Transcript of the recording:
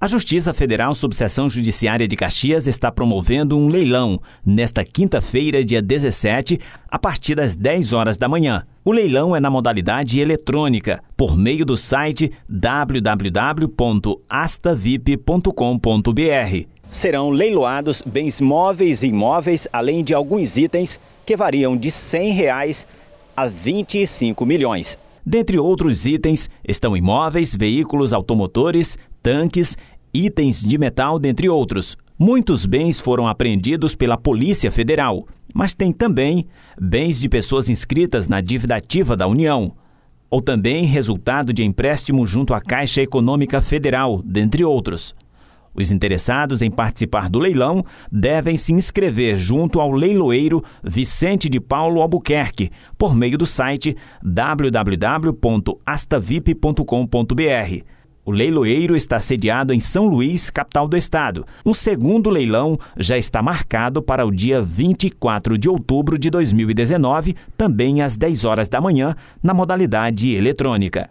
A Justiça Federal Subseção Judiciária de Caxias está promovendo um leilão nesta quinta-feira, dia 17, a partir das 10 horas da manhã. O leilão é na modalidade eletrônica, por meio do site www.astavip.com.br. Serão leiloados bens móveis e imóveis, além de alguns itens que variam de R$ 100 reais a 25 milhões. Dentre outros itens estão imóveis, veículos automotores, tanques, itens de metal, dentre outros. Muitos bens foram apreendidos pela Polícia Federal, mas tem também bens de pessoas inscritas na dívida ativa da União, ou também resultado de empréstimo junto à Caixa Econômica Federal, dentre outros. Os interessados em participar do leilão devem se inscrever junto ao leiloeiro Vicente de Paulo Albuquerque por meio do site www.astavip.com.br. O leiloeiro está sediado em São Luís, capital do estado. Um segundo leilão já está marcado para o dia 24 de outubro de 2019, também às 10 horas da manhã, na modalidade eletrônica.